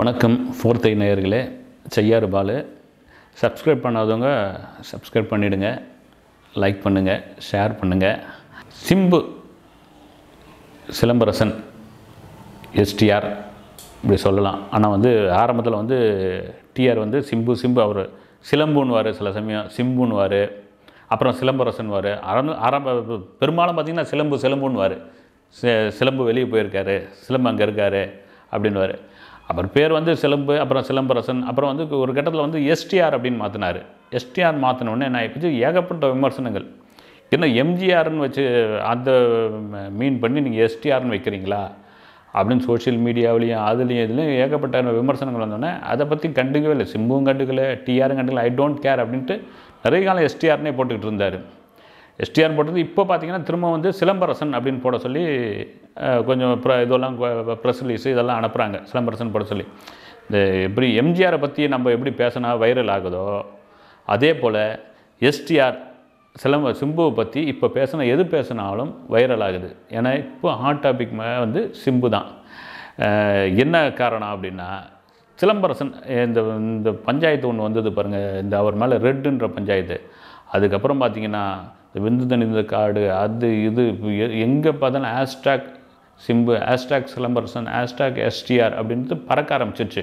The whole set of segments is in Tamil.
வணக்கம் ஃபோர்த் ஐ நேயர்களே செய்யாறு பாலு சப்ஸ்கிரைப் பண்ணாதவங்க சப்ஸ்கிரைப் பண்ணிவிடுங்க லைக் பண்ணுங்கள் ஷேர் பண்ணுங்கள் சிம்பு சிலம்பரசன் எஸ்டிஆர் இப்படி சொல்லலாம் ஆனால் வந்து ஆரம்பத்தில் வந்து டிஆர் வந்து சிம்பு சிம்பு அவர் சிலம்புன்னுவார் சில சமயம் சிம்புன்னுவார் அப்புறம் சிலம்பரசன் வார் ஆரம்ப ஆரம்ப பெரும்பாலும் பார்த்திங்கன்னா சிலம்பு சிலம்புன்னுவார் சிலம்பு வெளியே போயிருக்காரு சிலம்பு அங்கே இருக்கார் அப்படின்னுவார் அவர் பேர் வந்து சிலம்பு அப்புறம் சிலம்பரசன் அப்புறம் வந்து ஒரு கட்டத்தில் வந்து எஸ்டிஆர் அப்படின்னு மாற்றினார் எஸ்டிஆர் மாற்றினோடனே என்ன ஆகிப்போச்சு ஏகப்பட்ட விமர்சனங்கள் என்ன எம்ஜிஆர்னு வச்சு அந்த மீன் பண்ணி நீங்கள் எஸ்டிஆர்னு வைக்கிறீங்களா அப்படின்னு சோஷியல் மீடியாவிலையும் அதுலேயும் இதுலேயும் ஏகப்பட்ட விமர்சனங்கள் வந்தோடனே அதை பற்றி கண்டுக்கவே இல்லை சிம்புவும் கண்டுக்கலை டிஆரும் கண்டுக்கலை ஐ டோன்ட் கேர் அப்படின்ட்டு நிறைய காலம் எஸ்டிஆர்னே போட்டுக்கிட்டு இருந்தார் எஸ்டிஆர் போட்டது இப்போ பார்த்தீங்கன்னா திரும்ப வந்து சிலம்பரசன் அப்படின்னு போட சொல்லி கொஞ்சம் ப்ர இதெல்லாம் ப்ரெஸ் ரிலீஸ் இதெல்லாம் அனுப்புகிறாங்க சிலம்பரசன் போட சொல்லி இந்த எப்படி எம்ஜிஆரை பற்றி நம்ம எப்படி பேசினா வைரல் ஆகுதோ அதே போல் எஸ்டிஆர் சிலம்ப சிம்புவை பற்றி இப்போ பேசின எது பேசினாலும் வைரல் ஆகுது ஏன்னா இப்போ ஹாட் டாபிக் வந்து சிம்பு தான் என்ன காரணம் அப்படின்னா சிலம்பரசன் இந்த இந்த பஞ்சாயத்து ஒன்று வந்தது பாருங்கள் இந்த அவர் மேலே ரெட்டுன்ற பஞ்சாயத்து அதுக்கப்புறம் பார்த்திங்கன்னா விந்து தணிந்த காடு அது இது எங்கே பார்த்தாலும் hashtag Simbu hashtag Silambarasan hashtag STR அப்படின்றது பறக்க ஆரம்பிச்சிருச்சு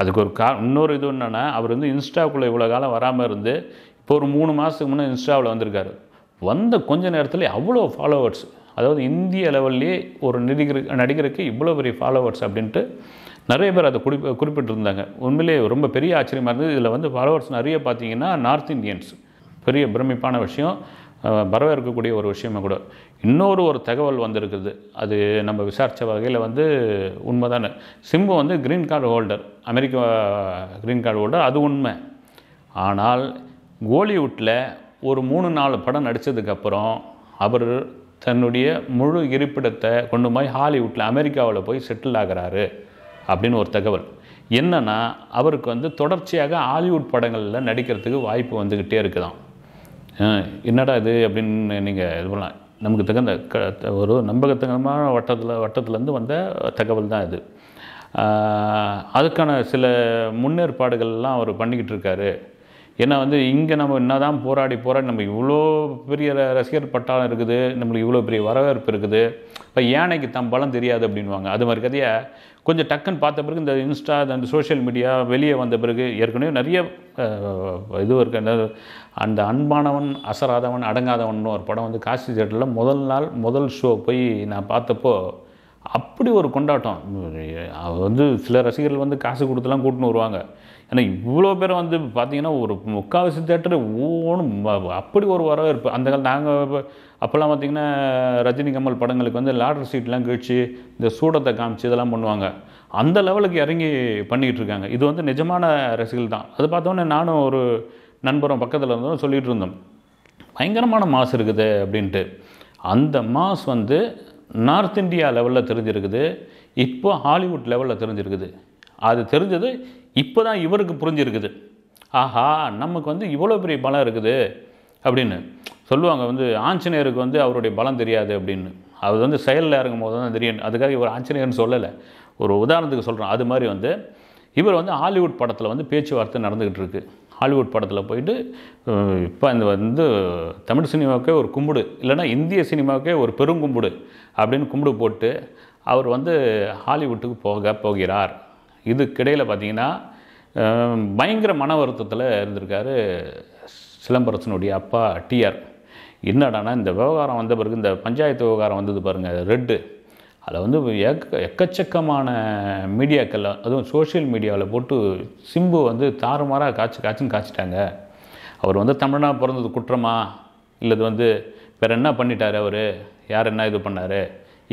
அதுக்கு ஒரு கா இன்னொரு இது என்னென்னா அவர் வந்து இன்ஸ்டாக்குள்ளே இவ்வளோ காலம் வராமல் இருந்து இப்போ ஒரு மூணு மாதத்துக்கு முன்னே இன்ஸ்டாவில் வந்திருக்காரு வந்த கொஞ்ச நேரத்தில் அவ்வளோ ஃபாலோவர்ஸ் அதாவது இந்திய லெவல்லே ஒரு நடிகர் நடிகருக்கு இவ்வளோ பெரிய ஃபாலோவர்ஸ் அப்படின்ட்டு நிறைய பேர் அதை குறிப்பி குறிப்பிட்டிருந்தாங்க உண்மையிலே ரொம்ப பெரிய ஆச்சரியமாக இருந்தது இதில் வந்து ஃபாலோவர்ஸ் நிறைய பார்த்தீங்கன்னா நார்த் இந்தியன்ஸ் பெரிய பிரமிப்பான விஷயம் வரவேற்கக்கூடிய ஒரு விஷயமே கூட இன்னொரு ஒரு தகவல் வந்திருக்குது அது நம்ம விசாரித்த வகையில் வந்து உண்மைதானே சிம்பு வந்து green card holder America green card holder அது உண்மை ஆனால் கோலிவுட்டில் ஒரு மூணு நாலு படம் நடித்ததுக்கப்புறம் அவர் தன்னுடைய முழு இருப்பிடத்தை கொண்டு போய் ஹாலிவுட்டில் அமெரிக்காவில் போய் செட்டில் ஆகிறாரு அப்படின்னு ஒரு தகவல் என்னென்னா அவருக்கு வந்து தொடர்ச்சியாக ஹாலிவுட் படங்களில் நடிக்கிறதுக்கு வாய்ப்பு வந்துக்கிட்டே இருக்குதான் என்னடா இது அப்படின்னு நீங்கள் இது பண்ணலாம் நமக்கு தகுந்த க ஒரு நம்பகத்தகமான வட்டத்தில் வட்டத்துலேருந்து வந்த தகவல் தான் இது அதுக்கான சில முன்னேற்பாடுகள்லாம் அவர் பண்ணிக்கிட்டு இருக்காரு ஏன்னா வந்து இங்கே நம்ம என்ன தான் போராடி போராடி நம்ம இவ்வளோ பெரிய ரசிகர் பட்டாளம் இருக்குது நம்மளுக்கு இவ்வளோ பெரிய வரவேற்பு இருக்குது இப்போ யானைக்கு தம் பலம் தெரியாது அப்படின்வாங்க அது மாதிரி கதையை கொஞ்சம் டக்குன்னு பார்த்த பிறகு இந்த இன்ஸ்டா அந்த சோஷியல் மீடியா வெளியே வந்த பிறகு ஏற்கனவே நிறைய இது இருக்கு அந்த அன்பானவன் அசராதவன் அடங்காதவன் ஒரு படம் வந்து காசி தேட்டரில் முதல் நாள் முதல் ஷோ போய் நான் பார்த்தப்போ அப்படி ஒரு கொண்டாட்டம் வந்து சில ரசிகர்கள் வந்து காசு கொடுத்துலாம் கூட்டின்னு வருவாங்க ஏன்னா இவ்வளோ பேர் வந்து பார்த்திங்கன்னா ஒரு முக்கால்வாசி தேட்டர் ஒவ்வொன்றும் அப்படி ஒரு வரவேற்பு அந்த காலத்தில் நாங்கள் அப்போல்லாம் பார்த்தீங்கன்னா ரஜினி கமல் படங்களுக்கு வந்து லாட்ரு சீட்லாம் கழிச்சு இந்த சூடத்தை காமிச்சு இதெல்லாம் பண்ணுவாங்க அந்த லெவலுக்கு இறங்கி பண்ணிக்கிட்டு இருக்காங்க இது வந்து நிஜமான ரசிகள் தான் அது பார்த்தோன்னே நானும் ஒரு நண்பரும் பக்கத்தில் இருந்தோம் சொல்லிகிட்டு இருந்தோம் பயங்கரமான மாஸ் இருக்குது அப்படின்ட்டு அந்த மாஸ் வந்து நார்த் இந்தியா லெவலில் தெரிஞ்சிருக்குது இப்போ ஹாலிவுட் லெவலில் தெரிஞ்சிருக்குது அது தெரிஞ்சது இப்போ தான் இவருக்கு புரிஞ்சிருக்குது ஆஹா நமக்கு வந்து இவ்வளோ பெரிய பலம் இருக்குது அப்படின்னு சொல்லுவாங்க வந்து ஆஞ்சநேயருக்கு வந்து அவருடைய பலம் தெரியாது அப்படின்னு அது வந்து செயலில் இறங்கும் போது தான் தெரியும் அதுக்காக இவர் ஆஞ்சநேயர்னு சொல்லலை ஒரு உதாரணத்துக்கு சொல்கிறோம் அது மாதிரி வந்து இவர் வந்து ஹாலிவுட் படத்தில் வந்து பேச்சுவார்த்தை நடந்துக்கிட்டு இருக்குது ஹாலிவுட் படத்தில் போயிட்டு இப்போ இந்த வந்து தமிழ் சினிமாவுக்கே ஒரு கும்பிடு இல்லைனா இந்திய சினிமாவுக்கே ஒரு பெருங்கும்பிடு அப்படின்னு கும்பிடு போட்டு அவர் வந்து ஹாலிவுட்டுக்கு போக போகிறார் இதுக்கிடையில் பார்த்தீங்கன்னா பயங்கர மன வருத்தத்தில் இருந்திருக்காரு சிலம்பரசனுடைய அப்பா டிஆர் என்னடானா இந்த விவகாரம் வந்த பிறகு இந்த பஞ்சாயத்து விவகாரம் வந்தது பாருங்கள் ரெட்டு அதில் வந்து எக்க எக்கச்சக்கமான மீடியாக்கள் அதுவும் சோஷியல் மீடியாவில் போட்டு சிம்பு வந்து தாறுமாறாக காய்ச்சி காய்ச்சின்னு காய்ச்சிட்டாங்க அவர் வந்து தமிழனாக பிறந்தது குற்றமா இல்லது வந்து வேறு என்ன பண்ணிட்டார் அவர் யார் என்ன இது பண்ணார்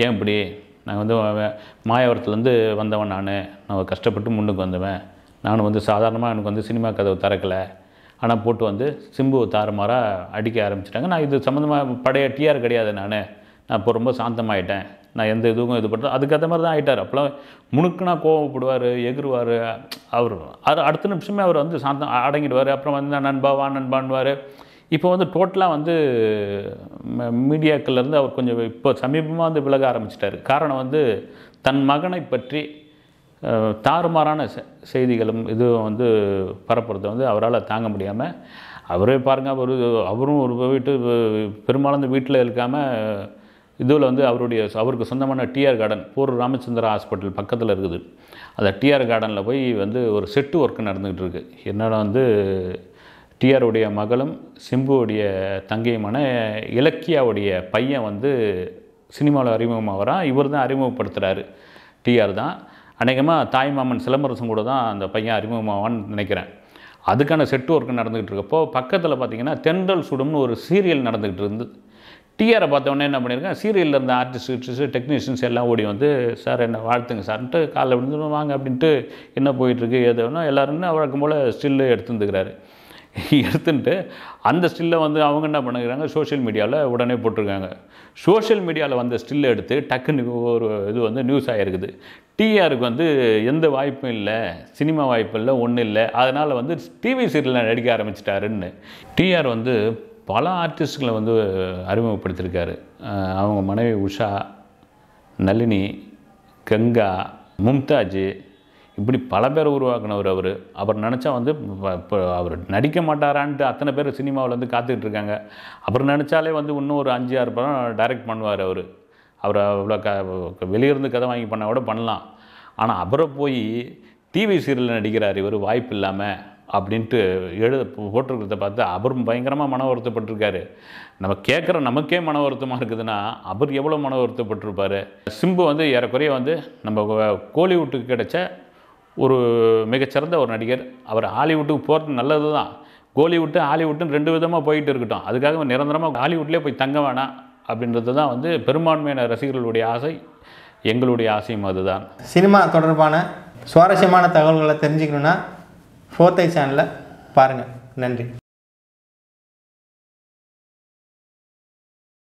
ஏன் இப்படி நான் வந்து மாயவரத்துலேருந்து வந்தவன் நான் நான் கஷ்டப்பட்டு முன்னுக்கு வந்தவன் நான் வந்து சாதாரணமாக எனக்கு வந்து சினிமா கதவு திறக்கலை ஆனால் போட்டு வந்து சிம்பு தாறுமாறாக அடிக்க ஆரம்பிச்சிட்டாங்க நான் இது சம்மந்தமாக பழைய டிஆர் கிடையாது நான் நான் இப்போ ரொம்ப சாந்தமாகிட்டேன் நான் எந்த இதுவும் இது பண்ணுறேன் அதுக்கேற்ற மாதிரி தான் ஆகிட்டார் அப்போலாம் முணுக்குனா கோவப்படுவார் எகிருவார் அவர் அது அடுத்த நிமிஷமே அவர் வந்து சாந்தம் அடங்கிடுவார் அப்புறம் வந்து நான் நண்பாவான் நண்பான்வார் இப்போ வந்து டோட்டலாக வந்து நம்ம மீடியாக்கள்லேருந்து அவர் கொஞ்சம் இப்போ சமீபமாக வந்து விலக ஆரம்பிச்சிட்டாரு காரணம் வந்து தன் மகனை பற்றி தாறுமாறான செய்திகளும் இதுவும் வந்து பரப்புறத வந்து அவரால் தாங்க முடியாமல் அவரே பாருங்கள் அவர் அவரும் ஒரு வீட்டு பெரும்பாலும் வீட்டில் இருக்காமல் இதுவில் வந்து அவருடைய அவருக்கு சொந்தமான டிஆர் கார்டன் போர் ராமச்சந்திரா ஹாஸ்பிட்டல் பக்கத்தில் இருக்குது அந்த டிஆர் கார்டனில் போய் வந்து ஒரு செட்டு ஒர்க்கு நடந்துக்கிட்டு இருக்குது என்னோட வந்து டிஆருடைய மகளும் சிம்புவுடைய தங்கையுமான இலக்கியாவுடைய பையன் வந்து சினிமாவில் அறிமுகமாகிறான் இவர் தான் அறிமுகப்படுத்துகிறாரு டிஆர் தான் அநேகமாக தாய்மாமன் சிலம்பரசன் கூட தான் அந்த பையன் அறிமுகமாவான்னு நினைக்கிறேன் அதுக்கான செட் ஒர்க் நடந்துக்கிட்டு இருக்கப்போ பக்கத்தில் பார்த்தீங்கன்னா தென்றல் சுடும்னு ஒரு சீரியல் நடந்துக்கிட்டு இருந்து டிஆரை பார்த்தோன்னே என்ன பண்ணியிருக்கேன் சீரியலில் இருந்த ஆர்டிஸ்ட் டெக்னீஷியன்ஸ் எல்லாம் ஓடி வந்து சார் என்ன வாழ்த்துங்க சார்ன்ட்டு காலைல விழுந்து வாங்க அப்படின்ட்டு என்ன போயிட்டுருக்கு ஏதோன்னா எல்லோரும் வழக்கம் போல் ஸ்டில்லு எடுத்துருந்துக்கிறாரு எடுத்துட்டு அந்த ஸ்டில்லை வந்து அவங்க என்ன பண்ணுறாங்க சோஷியல் மீடியாவில் உடனே போட்டிருக்காங்க சோஷியல் மீடியாவில் வந்த ஸ்டில்லை எடுத்து டக்குன்னு ஒரு இது வந்து நியூஸ் ஆகிருக்குது டிஆருக்கு வந்து எந்த வாய்ப்பும் இல்லை சினிமா வாய்ப்பு இல்லை ஒன்றும் இல்லை அதனால் வந்து டிவி சீரியலில் நடிக்க ஆரம்பிச்சிட்டாருன்னு டிஆர் வந்து பல ஆர்டிஸ்ட்களை வந்து அறிமுகப்படுத்தியிருக்காரு அவங்க மனைவி உஷா நளினி கங்கா மும்தாஜ் இப்படி பல பேர் உருவாக்கினவர் அவர் அவர் நினச்சா வந்து இப்போ அவர் நடிக்க மாட்டாரான்ட்டு அத்தனை பேர் சினிமாவில் வந்து காத்துக்கிட்டு இருக்காங்க அவர் நினச்சாலே வந்து இன்னும் ஒரு அஞ்சு ஆறு படம் டைரக்ட் பண்ணுவார் அவர் அவர் அவ்வளோ க வெளியிருந்து கதை வாங்கி பண்ண கூட பண்ணலாம் ஆனால் அவரை போய் டிவி சீரியலில் நடிக்கிறார் இவர் வாய்ப்பு இல்லாமல் அப்படின்ட்டு எழுத போட்டிருக்கிறத பார்த்து அவர் பயங்கரமாக மன வருத்தப்பட்டிருக்காரு நம்ம கேட்குற நமக்கே மன வருத்தமாக இருக்குதுன்னா அவர் எவ்வளோ மன வருத்தப்பட்டிருப்பார் சிம்பு வந்து ஏறக்குறைய வந்து நம்ம கோலிவுட்டுக்கு கிடைச்ச ஒரு மிகச்சிறந்த ஒரு நடிகர் அவர் ஹாலிவுட்டுக்கு போகிறது நல்லது தான் கோலிவுட்டு ஹாலிவுட்டுன்னு ரெண்டு விதமாக போயிட்டு இருக்கட்டும் அதுக்காக நிரந்தரமாக ஹாலிவுட்லேயே போய் தங்க வேணாம் அப்படின்றது தான் வந்து பெரும்பான்மையான ரசிகர்களுடைய ஆசை எங்களுடைய ஆசையும் அதுதான் சினிமா தொடர்பான சுவாரஸ்யமான தகவல்களை தெரிஞ்சுக்கணுன்னா ஃபோர்த்தை சேனலில் பாருங்கள் நன்றி